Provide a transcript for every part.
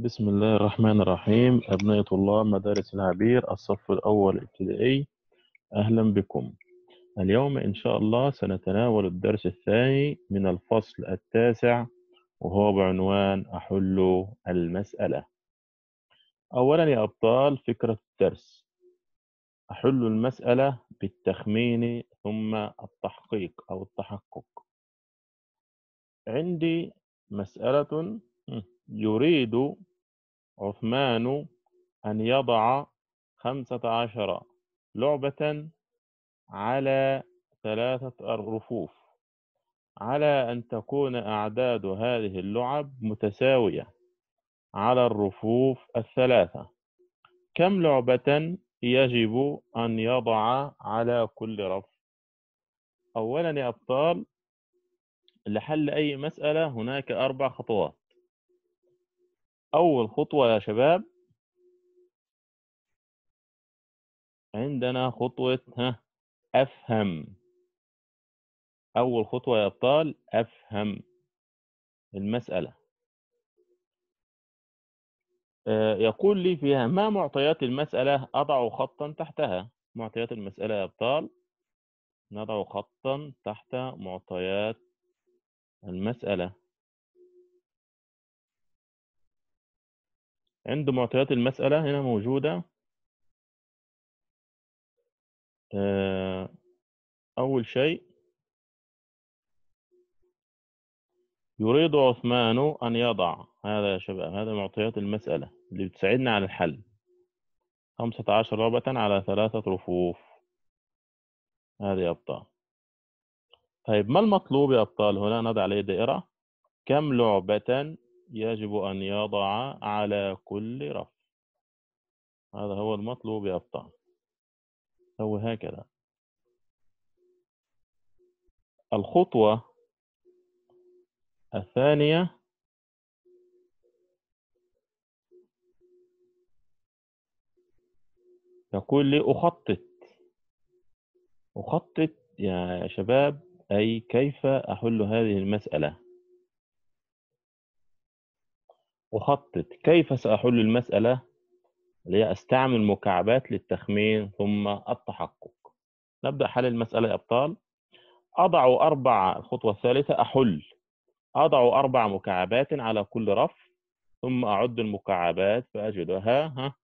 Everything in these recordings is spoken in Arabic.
بسم الله الرحمن الرحيم أبناء طلاب مدارس العبير الصف الأول ابتدائي أهلا بكم اليوم إن شاء الله سنتناول الدرس الثاني من الفصل التاسع وهو بعنوان أحل المسألة أولا يا أبطال فكرة الدرس أحل المسألة بالتخمين ثم التحقيق أو التحقق عندي مسألة يريد عثمان أن يضع خمسة عشر لعبة على ثلاثة رفوف على أن تكون أعداد هذه اللعب متساوية على الرفوف الثلاثة كم لعبة يجب أن يضع على كل رف أولا يا أبطال لحل أي مسألة هناك أربع خطوات أول خطوة يا شباب عندنا خطوة ها أفهم أول خطوة يا أبطال أفهم المسألة آه، يقول لي فيها ما معطيات المسألة أضع خطا تحتها معطيات المسألة يا أبطال نضع خطا تحت معطيات المسألة عنده معطيات المسألة هنا موجودة آه، أول شيء يريد عثمان أن يضع هذا يا شباب هذا معطيات المسألة اللي بتساعدنا على الحل خمسة عشر ربة على ثلاثة رفوف هذه أبطال طيب ما المطلوب يا أبطال هنا نضع عليه دائرة كم لعبة يجب أن يضع على كل رف هذا هو المطلوب يا أبطال هو هكذا الخطوة الثانية يقول لي أخطط أخطط يا شباب أي كيف أحل هذه المسألة أخطط كيف سأحل المسألة اللي هي أستعمل مكعبات للتخمين ثم التحقق نبدأ حل المسألة يا أبطال أضع أربع الخطوة الثالثة أحل أضع أربع مكعبات على كل رف ثم أعد المكعبات فأجدها ها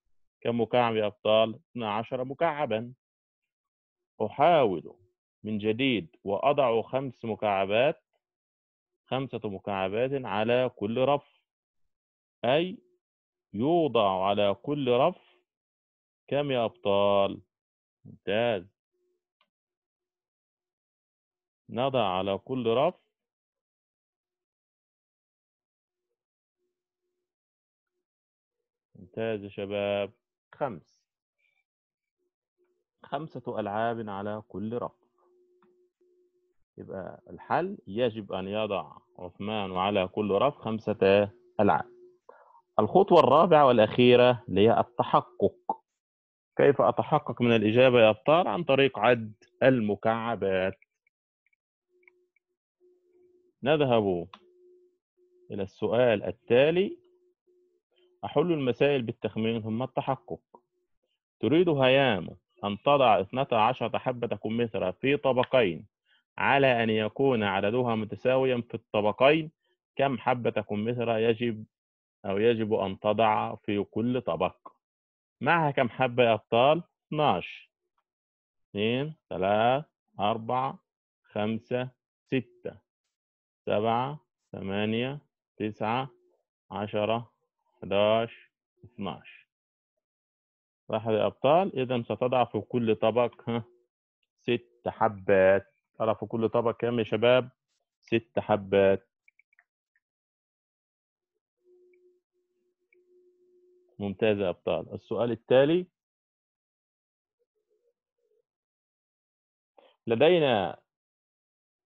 كم مكعب يا أبطال 12 مكعبا أحاول من جديد وأضع خمس مكعبات خمسة مكعبات على كل رف أي يوضع على كل رف كم يا أبطال ممتاز نضع على كل رف ممتاز يا شباب خمس خمسة ألعاب على كل رف يبقى الحل يجب أن يضع عثمان على كل رف خمسة ألعاب الخطوة الرابعة والأخيرة هي التحقق كيف أتحقق من الإجابة يا أبطال عن طريق عد المكعبات نذهب إلى السؤال التالي أحل المسائل بالتخمين ثم التحقق تريد هيام أن تضع 12 حبة كمثرى في طبقين على أن يكون عددها متساويا في الطبقين كم حبة كمثرى يجب أو يجب أن تضع في كل طبق معها كم حبة يا أبطال؟ 12 2 3 4 5 6 7 8 9 10 11 12 صح يا أبطال؟ إذا ستضع في كل طبق ست حبات ترى في كل طبق كم يا شباب؟ ست حبات ممتاز يا أبطال السؤال التالي لدينا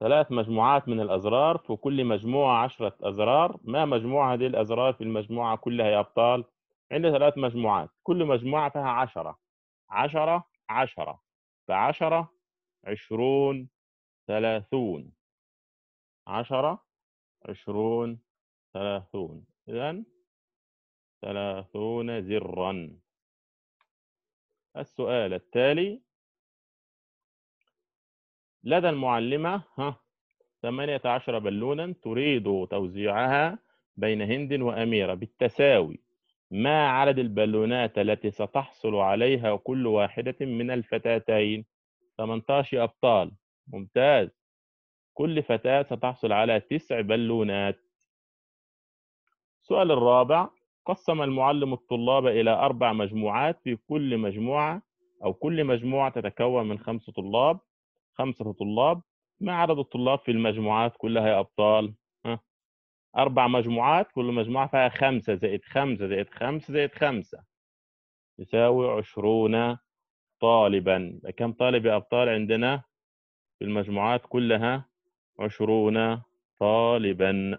ثلاث مجموعات من الأزرار في كل مجموعة عشرة أزرار ما مجموع هذه الأزرار في المجموعة كلها يا أبطال عندنا ثلاث مجموعات كل مجموعة فيها عشرة عشرة عشرة فعشرة عشرون ثلاثون عشرة عشرون ثلاثون إذن ثلاثون زرا السؤال التالي لدى المعلمة ثمانية 18 بالونا تريد توزيعها بين هند وأميرة بالتساوي ما عدد البالونات التي ستحصل عليها كل واحدة من الفتاتين 18 أبطال ممتاز كل فتاة ستحصل على تسع بالونات السؤال الرابع قسم المعلم الطلاب إلى أربع مجموعات في كل مجموعة أو كل مجموعة تتكون من خمسة طلاب خمسة طلاب ما عدد الطلاب في المجموعات كلها يا أبطال؟ ها؟ أربع مجموعات كل مجموعة فيها خمسة زائد خمسة زائد خمسة زائد خمسة يساوي عشرون طالبا كم طالب يا أبطال عندنا في المجموعات كلها عشرون طالبا